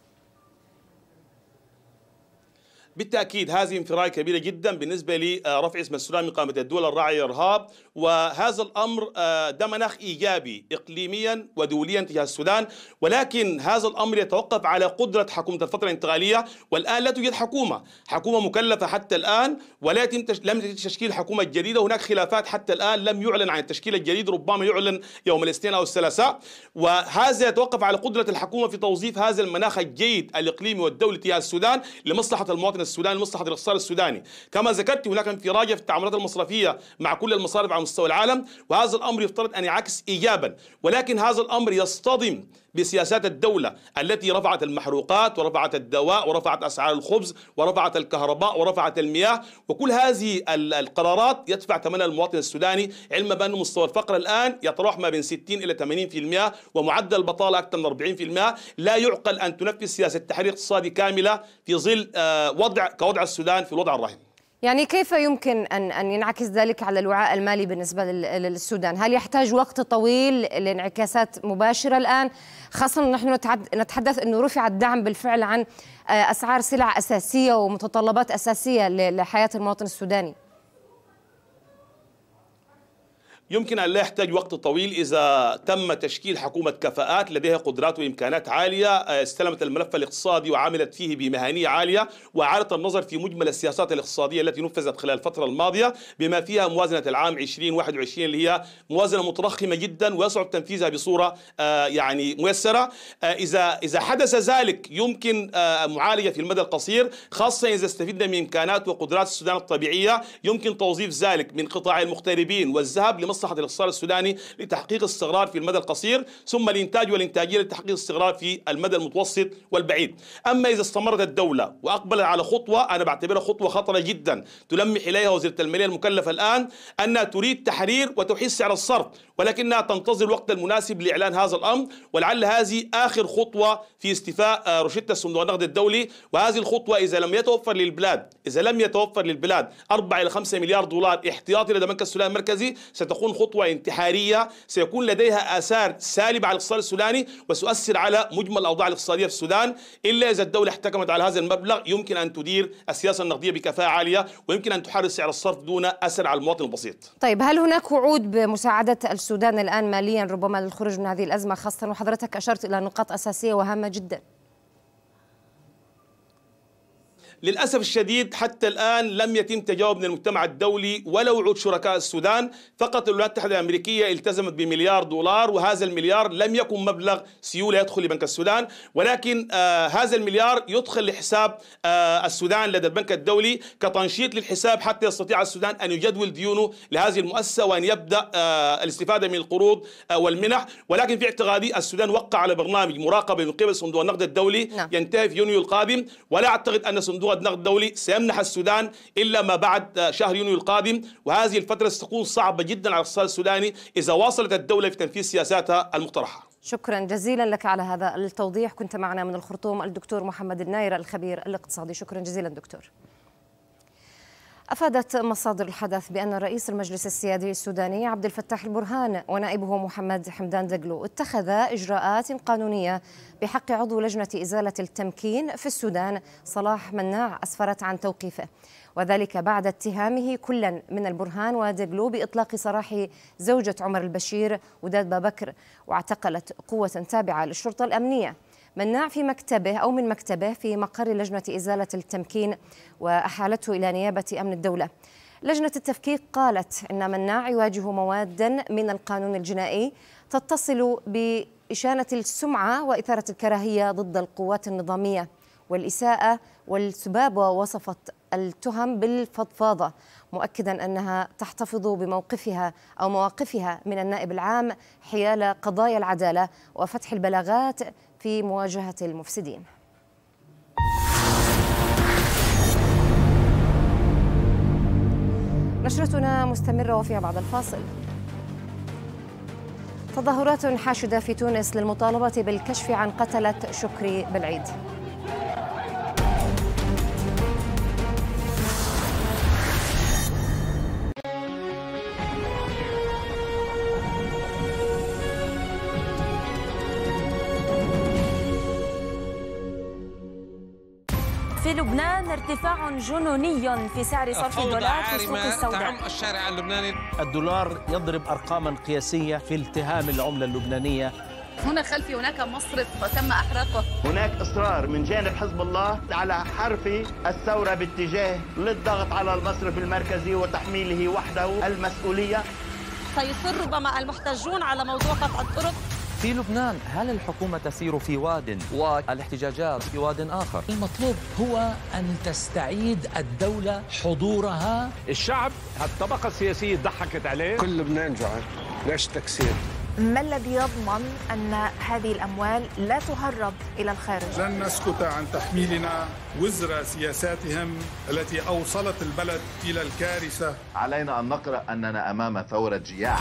بالتاكيد هذه انفراج كبيره جدا بالنسبه لرفع آه، اسم السودان من قائمه الدول الراعيه للارهاب وهذا الامر آه، ده مناخ ايجابي اقليميا ودوليا تجاه السودان ولكن هذا الامر يتوقف على قدره حكومه الفتره الانتقاليه والان لا توجد حكومه حكومه مكلفه حتى الان ولا يتم لم يتم تشكيل حكومه جديده هناك خلافات حتى الان لم يعلن عن التشكيل الجديد ربما يعلن يوم الاثنين او الثلاثاء وهذا يتوقف على قدره الحكومه في توظيف هذا المناخ الجيد الاقليمي والدولي تجاه السودان لمصلحه المواطن السوداني المصلحه الاقتصاد السوداني كما ذكرت هناك انفراجه في التعاملات المصرفيه مع كل المصارف على مستوى العالم وهذا الامر يفترض ان يعكس ايجابا ولكن هذا الامر يصطدم بسياسات الدولة التي رفعت المحروقات ورفعت الدواء ورفعت أسعار الخبز ورفعت الكهرباء ورفعت المياه وكل هذه القرارات يدفع ثمنها المواطن السوداني علما بأن مستوى الفقر الآن يتراوح ما بين 60 إلى 80% ومعدل البطالة أكثر من 40% لا يعقل أن تنفذ سياسة تحرير اقتصادي كاملة في ظل آه، وضع كوضع السودان في الوضع الراهن يعني كيف يمكن أن أن ينعكس ذلك على الوعاء المالي بالنسبة للسودان؟ هل يحتاج وقت طويل لانعكاسات مباشرة الآن؟ خاصة نحن نتحدث أنه رفع الدعم بالفعل عن آه، أسعار سلع أساسية ومتطلبات أساسية لحياة المواطن السوداني. يمكن أن لا يحتاج وقت طويل إذا تم تشكيل حكومة كفاءات لديها قدرات وإمكانات عالية آه، استلمت الملف الاقتصادي وعملت فيه بمهنية عالية وإعادة النظر في مجمل السياسات الاقتصادية التي نفذت خلال الفترة الماضية بما فيها موازنة العام 2021 اللي هي موازنة متضخمة جدا ويصعب تنفيذها بصورة آه، يعني ميسرة آه، إذا إذا حدث ذلك يمكن معالجة في المدى القصير خاصة إذا استفدنا من إمكانات وقدرات السودان الطبيعية يمكن توظيف ذلك من قطاع المغتربين والذهب لمصر المصلحة الاقتصاد السوداني لتحقيق استقرار في المدى القصير ثم الإنتاج والإنتاجية لتحقيق استقرار في المدى المتوسط والبعيد أما إذا استمرت الدولة وأقبلت على خطوة أنا بعتبرها خطوة خطرة جدا تلمح إليها وزيرة المالية المكلفة الآن أنها تريد تحرير وتحيس سعر الصرف ولكنها تنتظر الوقت المناسب لإعلان هذا الأمر ولعل هذه آخر خطوة في استيفاء آه، روشتة الصندوق النقد الدولي وهذه الخطوة إذا لم يتوفر للبلاد إذا لم يتوفر للبلاد 4 إلى 5 مليار دولار احتياطي لدى بنك السودان المركزي ستكون ستكون خطوة انتحارية سيكون لديها آثار سالبة على الاقتصاد السوداني وسؤثر على مجمل الأوضاع الاقتصادية في السودان إلا إذا الدولة احتكمت على هذا المبلغ يمكن أن تدير السياسة النقدية بكفاءة عالية ويمكن أن تحرر سعر الصرف دون أثر على المواطن البسيط طيب هل هناك وعود بمساعدة السودان الآن ماليا ربما للخروج من هذه الأزمة خاصة وحضرتك أشرت إلى نقاط أساسية وهامة جداً للأسف الشديد حتى الآن لم يتم تجاوب من المجتمع الدولي ولا وعود شركاء السودان فقط الولايات المتحدة الأمريكية التزمت بمليار دولار وهذا المليار لم يكن مبلغ سيولة يدخل لبنك السودان ولكن آه هذا المليار يدخل لحساب آه السودان لدى البنك الدولي كتنشيط للحساب حتى يستطيع السودان أن يجدول ديونه لهذه المؤسسة وأن يبدأ آه الاستفادة من القروض آه والمنح ولكن في اعتقادي السودان وقع على برنامج مراقبة من قبل صندوق النقد الدولي نعم. ينتهي في يونيو القادم ولا أعتقد أن صندوق صندوق النقد الدولي سيمنح السودان إلا ما بعد شهر يونيو القادم وهذه الفترة ستكون صعبة جدا على الاقتصاد السوداني إذا واصلت الدولة في تنفيذ سياساتها المقترحة شكرا جزيلا لك على هذا التوضيح كنت معنا من الخرطوم الدكتور محمد الناير الخبير الاقتصادي شكرا جزيلا دكتور أفادت مصادر الحدث بأن رئيس المجلس السيادي السوداني عبد الفتاح البرهان ونائبه محمد حمدان دقلو اتخذا إجراءات قانونية بحق عضو لجنة إزالة التمكين في السودان صلاح مناع أسفرت عن توقيفه وذلك بعد اتهامه كلا من البرهان ودقلو بإطلاق سراح زوجة عمر البشير وداد بابكر واعتقلت قوة تابعة للشرطة الأمنية مناع في مكتبه أو من مكتبه في مقر لجنة إزالة التمكين وأحالته إلى نيابة أمن الدولة لجنة التفكيك قالت أن مناع يواجه موادا من القانون الجنائي تتصل بإشانة السمعة وإثارة الكراهية ضد القوات النظامية والإساءة والسباب ووصفت التهم بالفضفاضة مؤكدا أنها تحتفظ بموقفها أو مواقفها من النائب العام حيال قضايا العدالة وفتح البلاغات في مواجهة المفسدين نشرتنا مستمرة وفيها بعد الفاصل تظاهرات حاشدة في تونس للمطالبة بالكشف عن قتلة شكري بالعيد ارتفاع جنوني في سعر صرف الدولار في السوق السوداء تعم الشارع اللبناني الدولار يضرب أرقاما قياسية في التهام العملة اللبنانية هنا خلفي هناك مصرف تم احراقه هناك اصرار من جانب حزب الله على حرف الثوره باتجاه للضغط على المصرف المركزي وتحميله وحده المسؤوليه سيصر ربما المحتجون على موضوع قطع الطرق في لبنان هل الحكومة تسير في واد والاحتجاجات في واد آخر؟ المطلوب هو أن تستعيد الدولة حضورها الشعب هالطبقة السياسية ضحكت عليه كل لبنان جعل ليش تكسير؟ ما الذي يضمن أن هذه الأموال لا تهرب إلى الخارج؟ لن نسكت عن تحميلنا وزر سياساتهم التي أوصلت البلد إلى الكارثة علينا أن نقرأ أننا أمام ثورة جياع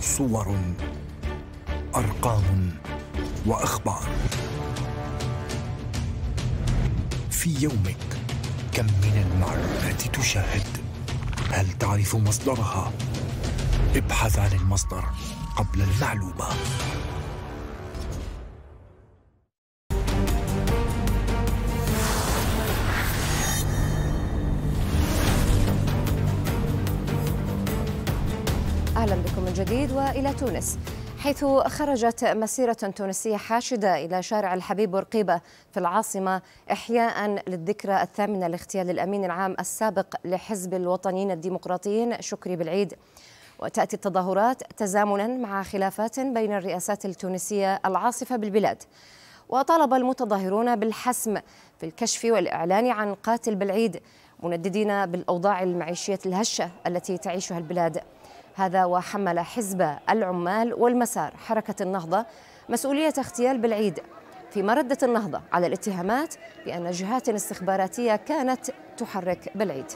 صور ارقام واخبار في يومك كم من المعلومات تشاهد هل تعرف مصدرها ابحث عن المصدر قبل المعلومه جديد والى تونس حيث خرجت مسيرة تونسية حاشدة إلى شارع الحبيب بورقيبة في العاصمة إحياء للذكرى الثامنة لاغتيال الأمين العام السابق لحزب الوطنيين الديمقراطيين شكري بالعيد وتأتي التظاهرات تزامنا مع خلافات بين الرئاسات التونسية العاصفة بالبلاد وطالب المتظاهرون بالحسم في الكشف والإعلان عن قاتل بالعيد منددين بالأوضاع المعيشية الهشة التي تعيشها البلاد هذا وحمل حزب العمال والمسار حركة النهضة مسؤولية اغتيال بالعيد فيما ردت النهضة على الاتهامات بأن جهات استخباراتية كانت تحرك بالعيد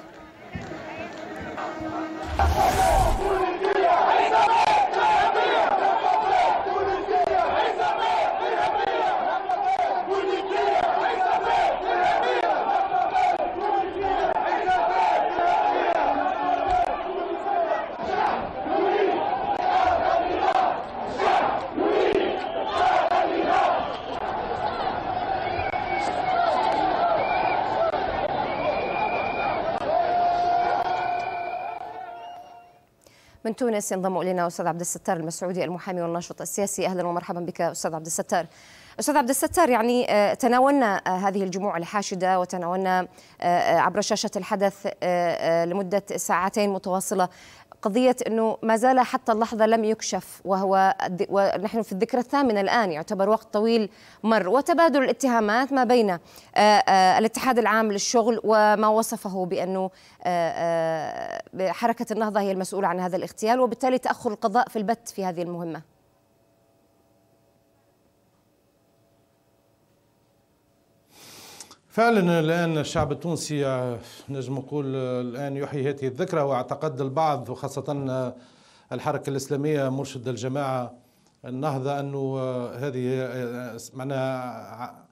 من تونس ينضم الينا استاذ عبد الستار المسعودي المحامي والناشط السياسي اهلا ومرحبا بك استاذ عبد الستار استاذ عبد الستار يعني آه، تناولنا آه، هذه الجموع الحاشده وتناولنا آه، عبر شاشه الحدث لمده ساعتين متواصله قضية أنه ما زال حتى اللحظة لم يكشف وهو ونحن في الذكرى الثامنة الآن يعتبر وقت طويل مر وتبادل الاتهامات ما بين الاتحاد العام للشغل وما وصفه بأنه حركة النهضة هي المسؤولة عن هذا الاغتيال وبالتالي تأخر القضاء في البت في هذه المهمة فعلا الان الشعب التونسي نجم نقول الان يحيي هذه الذكرى واعتقد البعض وخاصه الحركه الاسلاميه مرشد الجماعه النهضه انه هذه معناها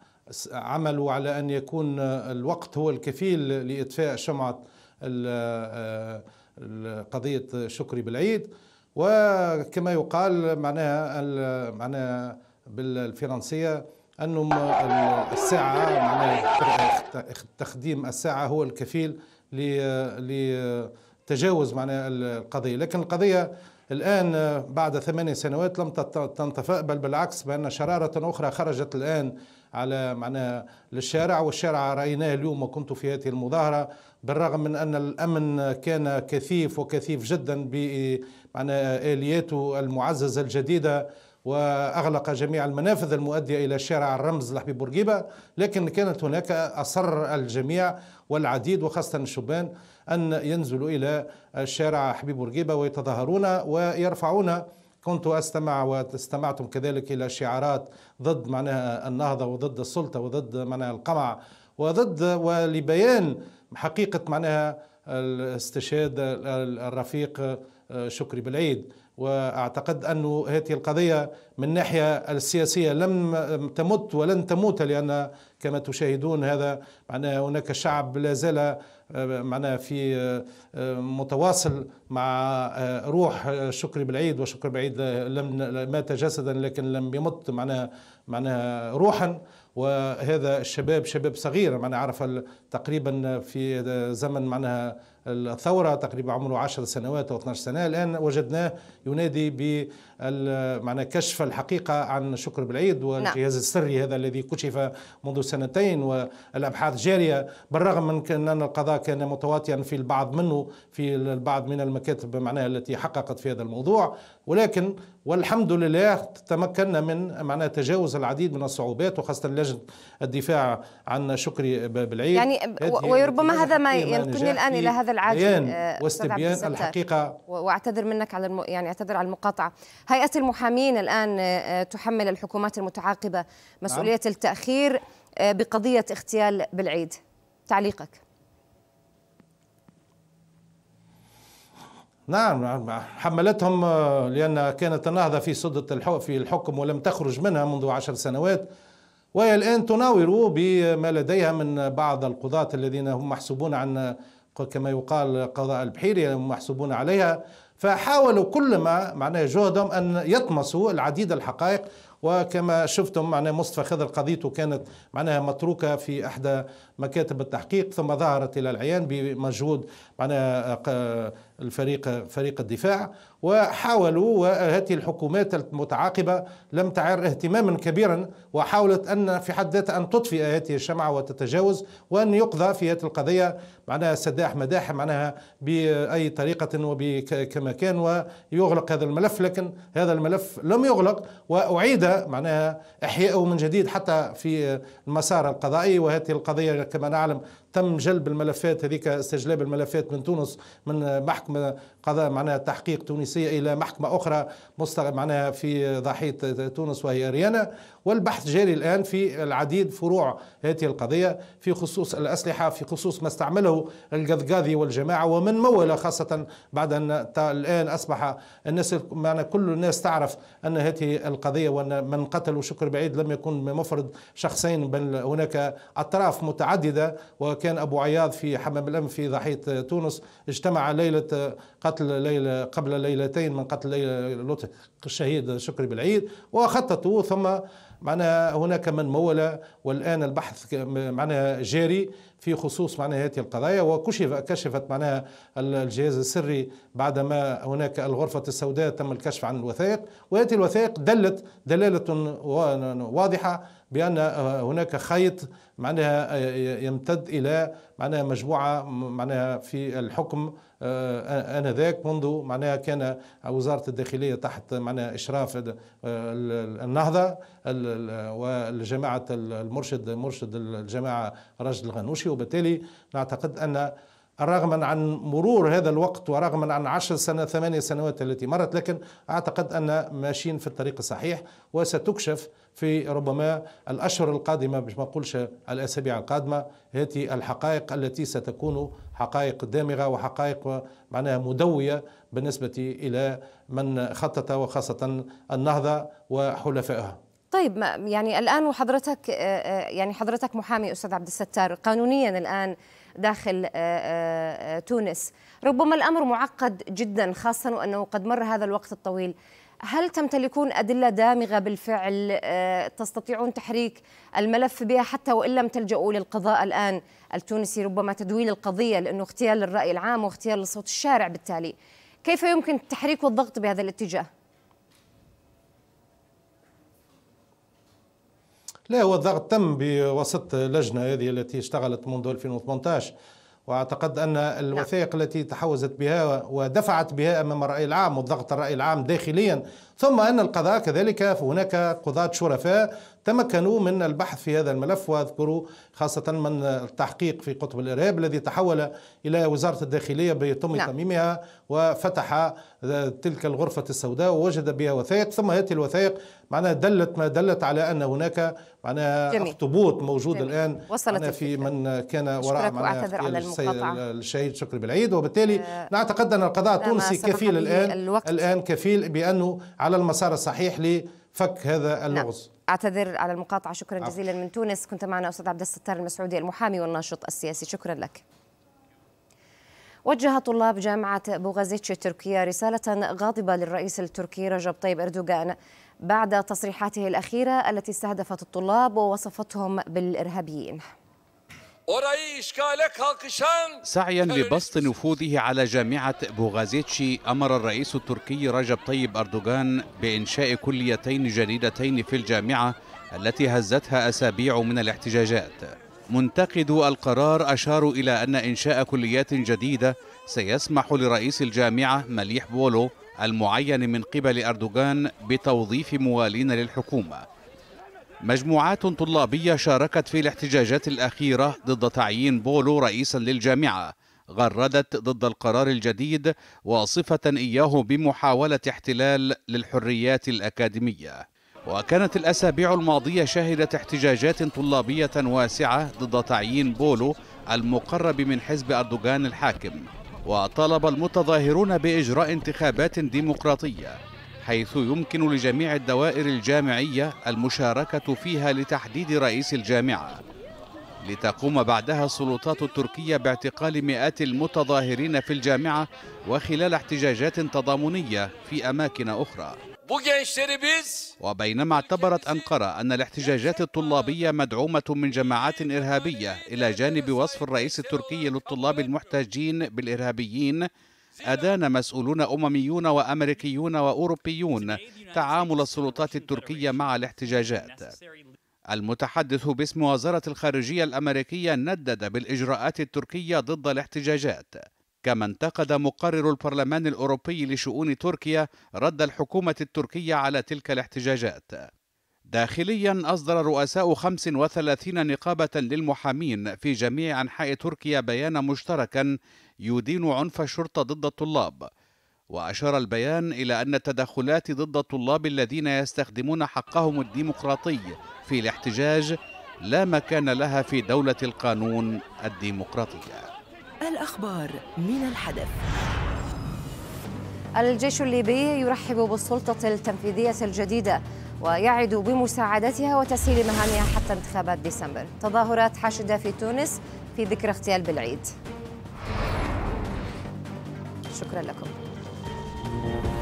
عملوا على ان يكون الوقت هو الكفيل لاطفاء شمعه قضيه شكري بالعيد وكما يقال معناها معناها بالفرنسيه انهم الساعه معناها تخديم الساعه هو الكفيل لتجاوز معناها القضيه لكن القضيه الآن بعد ثمانية سنوات لم تنطفئ بل بالعكس بأن شرارة أخرى خرجت الآن على معناها للشارع والشارع رأيناه اليوم وكنت في هذه المظاهرة بالرغم من أن الأمن كان كثيف وكثيف جدا معناها آلياته المعززة الجديدة واغلق جميع المنافذ المؤديه الى شارع الرمز لحبيب بورقيبه لكن كانت هناك اصر الجميع والعديد وخاصه الشبان ان ينزلوا الى شارع حبيب بورقيبه ويتظاهرون ويرفعون كنت استمع واستمعتم كذلك الى شعارات ضد معناها النهضه وضد السلطه وضد معناها القمع وضد ولبيان حقيقه معناها استشهاد الرفيق شكري بالعيد واعتقد أن هذه القضية من الناحية السياسية لم تمت ولن تموت لأن كما تشاهدون هذا معناه هناك شعب لا زال آه، معناه في آه، متواصل مع آه، روح شكري بالعيد وشكري بالعيد لم مات جسدا لكن لم يمت معناها معناها روحا وهذا الشباب شباب صغير معناها عرف تقريبا في زمن معناها الثورة تقريبا عمره 10 سنوات أو 12 سنة الآن وجدناه ينادي ب كشف الحقيقة عن شكر بالعيد نعم. والجهاز السري هذا الذي كشف منذ سنتين والأبحاث جارية بالرغم من أن القضاء كان متواطئا في البعض منه في البعض من المكاتب معناها التي حققت في هذا الموضوع ولكن والحمد لله تمكنا من معناه تجاوز العديد من الصعوبات وخاصه لجنه الدفاع عن شكري بالعيد يعني وربما هذا ما ينقلني الان الى هذا العاجل آه، واستبيان الحقيقه واعتذر منك على يعني اعتذر على المقاطعه هيئه المحامين الان آه، تحمل الحكومات المتعاقبه نعم. مسؤوليه نعم. التاخير آه، بقضيه اغتيال بالعيد تعليقك نعم،, نعم حملتهم آه، لأن كانت النهضة في صدة في الحكم ولم تخرج منها منذ عشر سنوات وهي الآن تناور بما لديها من بعض القضاة الذين هم محسوبون عن آه، كما يقال قضاء البحيري محسوبون عليها فحاولوا كل ما معناه جهدهم أن يطمسوا العديد الحقائق وكما شفتم معناه مصطفى خضر قضيته كانت معناها متروكه في احدى مكاتب التحقيق ثم ظهرت الى العيان بمجهود معنا آه، الفريق فريق الدفاع وحاولوا وهذه الحكومات المتعاقبة لم تعر اهتماما كبيرا وحاولت أن في حد ذاتها أن تطفئ هذه الشمعة وتتجاوز وأن يقضى في هذه القضية معناها سداح مداح معناها بأي طريقة وكما كان ويغلق هذا الملف لكن هذا الملف لم يغلق وأعيد معناها إحياءه من جديد حتى في المسار القضائي وهذه القضية كما نعلم تم جلب الملفات هذيك استجلاب الملفات من تونس من محكمة قضاء معناها تحقيق تونسية إلى محكمة أخرى معناها في ضاحية تونس وهي ريانا والبحث جاري الآن في العديد فروع هذه القضية في خصوص الأسلحة في خصوص ما استعمله القذقاذي والجماعة ومن موله خاصة بعد أن الآن أصبح الناس معنا كل الناس تعرف أن هذه القضية وأن من قتلوا شكر بعيد لم يكن مفرد شخصين بل هناك أطراف متعددة وكان أبو عياض في حمام الأمن في ضاحية تونس اجتمع ليلة قتل ليلة قبل ليلتين من قتل ليلة لطفي الشهيد شكري بالعيد وخططوا ثم معنا هناك من مول والان البحث معنا جاري في خصوص معناها هذه القضايا وكشف كشفت معناها الجهاز السري بعدما هناك الغرفة السوداء تم الكشف عن الوثائق وهذه الوثائق دلت دلالة واضحة بأن آه، هناك خيط معناها آه، يمتد إلى معناها مجموعة معناها في الحكم آه، آنذاك منذ معناها كان وزارة الداخلية تحت معناها إشراف النهضة وجماعة المرشد مرشد الجماعة راشد الغنوشي وبالتالي نعتقد أن رغما عن مرور هذا الوقت ورغما عن عشر سنة ثمانية سنوات التي مرت لكن أعتقد أن ماشيين في الطريق الصحيح وستكشف في ربما الأشهر القادمة مش ما أقولش الأسابيع القادمة هذه الحقائق التي ستكون حقائق دامغة وحقائق معناها مدوية بالنسبة إلى من خطط وخاصة النهضة وحلفائها طيب ما يعني الان وحضرتك آه، آه، يعني حضرتك محامي استاذ عبد الستار قانونيا الان داخل آه، تونس ربما الامر معقد جدا خاصه وانه قد مر هذا الوقت الطويل هل تمتلكون ادله دامغه بالفعل تستطيعون تحريك الملف بها حتى وان لم تلجؤوا للقضاء الان التونسي ربما تدويل القضيه لانه اغتيال للراي العام واغتيال لصوت الشارع بالتالي كيف يمكن التحريك والضغط بهذا الاتجاه لا هو الضغط تم بواسطة اللجنة هذه التي اشتغلت منذ 2018 واعتقد ان الوثائق نعم. التي تحوزت بها ودفعت بها امام الراي العام والضغط الراي العام داخليا ثم ان القضاء كذلك هناك قضاة شرفاء تمكنوا من البحث في هذا الملف واذكروا خاصة من التحقيق في قطب الإرهاب الذي تحول إلى وزارة الداخلية بيتم نعم. تميمها وفتح تلك الغرفة السوداء ووجد بها وثائق ثم هذه الوثائق معناها دلت ما دلت على أن هناك معناها اخطبوط موجود جميل. الآن وصلت في من كان وراء الشهيد شكري بالعيد وبالتالي أه نعتقد أن القضاء التونسي كفيل الآن الوقت. الآن كفيل بأنه على المسار الصحيح لي فك هذا اللغز نعم. اعتذر على المقاطعه شكرا جزيلا من تونس كنت معنا استاذ عبد الستار المسعودي المحامي والناشط السياسي شكرا لك وجه طلاب جامعة بوغازيتش التركية رسالة غاضبة للرئيس التركي رجب طيب أردوغان بعد تصريحاته الأخيرة التي استهدفت الطلاب ووصفتهم بالإرهابيين سعيا لبسط نفوذه على جامعة بوغازيتشي أمر الرئيس التركي رجب طيب أردوغان بإنشاء كليتين جديدتين في الجامعة التي هزتها أسابيع من الاحتجاجات منتقدو القرار أشاروا إلى أن إنشاء كليات جديدة سيسمح لرئيس الجامعة مليح بولو المعين من قبل أردوغان بتوظيف موالين للحكومة مجموعات طلابية شاركت في الاحتجاجات الأخيرة ضد تعيين بولو رئيسا للجامعة غردت ضد القرار الجديد واصفة إياه بمحاولة احتلال للحريات الأكاديمية وكانت الأسابيع الماضية شهدت احتجاجات طلابية واسعة ضد تعيين بولو المقرب من حزب أردوغان الحاكم وطالب المتظاهرون بإجراء انتخابات ديمقراطية حيث يمكن لجميع الدوائر الجامعية المشاركة فيها لتحديد رئيس الجامعة لتقوم بعدها السلطات التركية باعتقال مئات المتظاهرين في الجامعة وخلال احتجاجات تضامنية في أماكن أخرى وبينما اعتبرت أنقرة أن الاحتجاجات الطلابية مدعومة من جماعات إرهابية إلى جانب وصف الرئيس التركي للطلاب المحتجين بالإرهابيين أدان مسؤولون أمميون وأمريكيون وأوروبيون تعامل السلطات التركية مع الاحتجاجات المتحدث باسم وزارة الخارجية الأمريكية ندد بالإجراءات التركية ضد الاحتجاجات كما انتقد مقرر البرلمان الأوروبي لشؤون تركيا رد الحكومة التركية على تلك الاحتجاجات داخليا أصدر رؤساء 35 نقابة للمحامين في جميع أنحاء تركيا بيانا مشتركا يدين عنف الشرطة ضد الطلاب وأشار البيان إلى أن التدخلات ضد الطلاب الذين يستخدمون حقهم الديمقراطي في الاحتجاج لا مكان لها في دولة القانون الديمقراطية الأخبار من الحدث الجيش الليبي يرحب بالسلطة التنفيذية الجديدة ويعد بمساعدتها وتسهيل مهامها حتى انتخابات ديسمبر تظاهرات حاشدة في تونس في ذكرى اغتيال بالعيد شكرا لكم